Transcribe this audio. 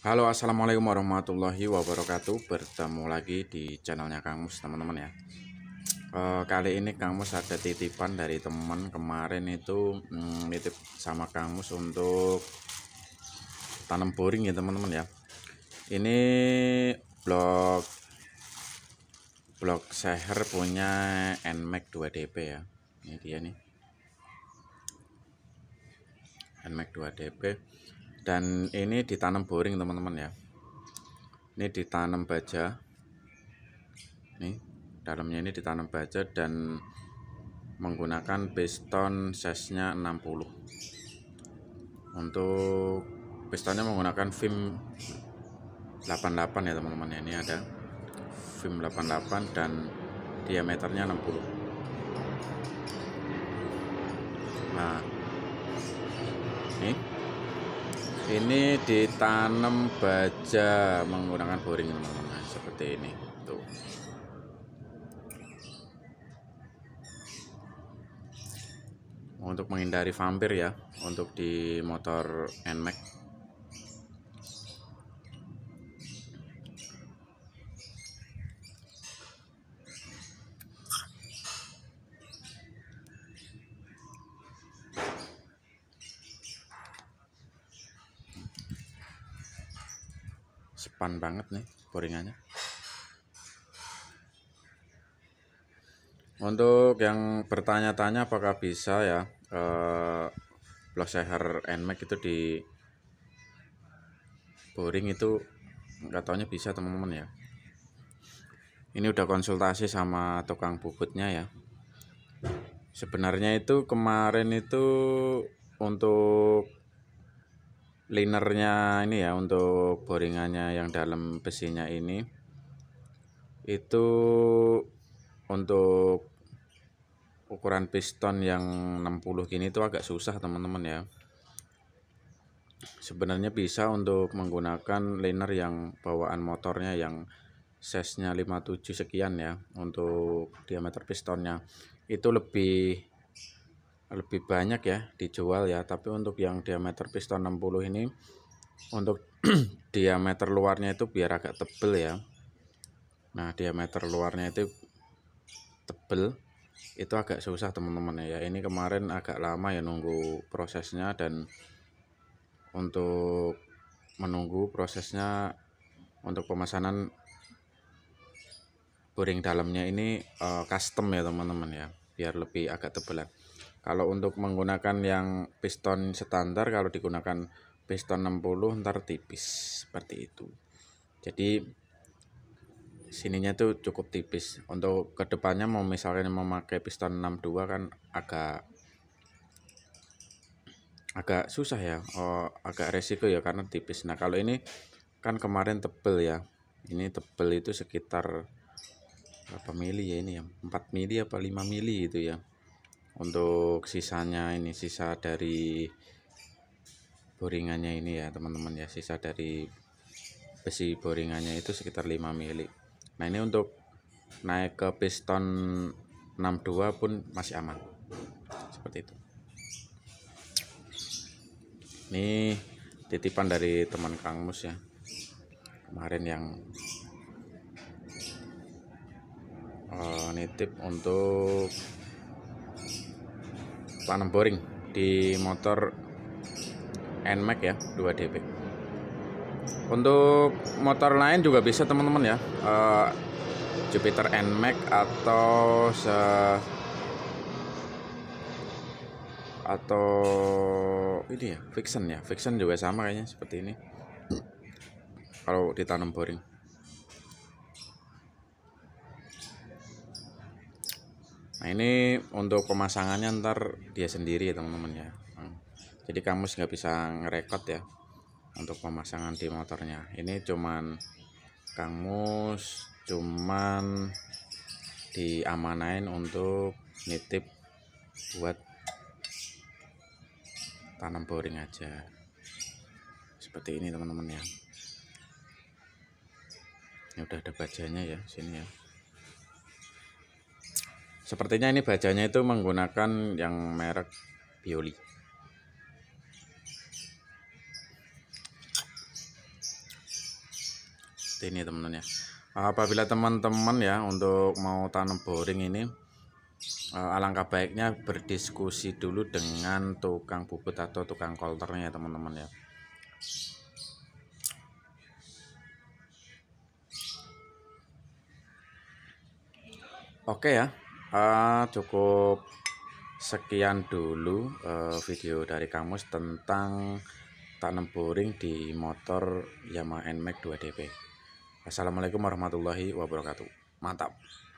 Halo assalamualaikum warahmatullahi wabarakatuh bertemu lagi di channelnya Kang Mus teman-teman ya e, kali ini Kang Mus ada titipan dari teman kemarin itu hmm, nitip sama Kang Mus untuk tanam boring ya teman-teman ya ini blok blok seher punya NMAX 2DP ya ini dia nih NMAX 2DP dan ini ditanam boring teman-teman ya ini ditanam baja nih dalamnya ini ditanam baja dan menggunakan piston size-nya 60 untuk pistonnya menggunakan film 88 ya teman-teman ya. ini ada film 88 dan diameternya 60 nah ini ditanam baja menggunakan boring seperti ini tuh untuk menghindari vampir ya untuk di motor NMAX depan banget nih boringannya untuk yang bertanya-tanya apakah bisa ya eh, Blockseher NMAX itu di boring itu nggak taunya bisa teman-teman ya ini udah konsultasi sama tukang bubutnya ya sebenarnya itu kemarin itu untuk linernya ini ya untuk boringannya yang dalam besinya ini itu untuk ukuran piston yang 60 gini itu agak susah teman-teman ya sebenarnya bisa untuk menggunakan liner yang bawaan motornya yang size-nya 57 sekian ya untuk diameter pistonnya itu lebih lebih banyak ya dijual ya tapi untuk yang diameter piston 60 ini untuk diameter luarnya itu biar agak tebel ya nah diameter luarnya itu tebel itu agak susah teman-teman ya ini kemarin agak lama ya nunggu prosesnya dan untuk menunggu prosesnya untuk pemesanan boring dalamnya ini uh, custom ya teman-teman ya biar lebih agak tebelan kalau untuk menggunakan yang piston standar kalau digunakan piston 60 ntar tipis seperti itu jadi sininya tuh cukup tipis untuk kedepannya mau misalkan memakai piston 62 kan agak agak susah ya oh, agak resiko ya karena tipis nah kalau ini kan kemarin tebel ya ini tebel itu sekitar berapa mili ya ini ya 4 mili apa 5 mili itu ya untuk sisanya ini sisa dari boringannya ini ya teman-teman ya sisa dari besi boringannya itu sekitar 5 mili nah ini untuk naik ke piston 62 pun masih aman seperti itu ini titipan dari teman Kang Mus ya kemarin yang uh, nitip untuk tanam boring di motor NMAX ya 2 DP. untuk motor lain juga bisa teman-teman ya uh, Jupiter NMAX atau se atau ini ya fiction ya fiction juga sama kayaknya seperti ini kalau ditanam boring nah ini untuk pemasangannya ntar dia sendiri ya teman-teman ya jadi kamu nggak bisa ngerekot ya untuk pemasangan di motornya ini cuman kamus cuman diamanain untuk nitip buat tanam boring aja seperti ini teman-teman ya ini udah ada bajanya ya sini ya Sepertinya ini bajanya itu menggunakan yang merek Bioli. ini teman-teman ya. Apabila teman-teman ya untuk mau tanam boring ini eh, alangkah baiknya berdiskusi dulu dengan tukang bubut atau tukang kolternya ya, teman-teman ya. Oke ya uh, cukup sekian dulu uh, video dari kamus tentang tanam boring di motor Yamaha NMAX 2DP Assalamualaikum warahmatullahi wabarakatuh mantap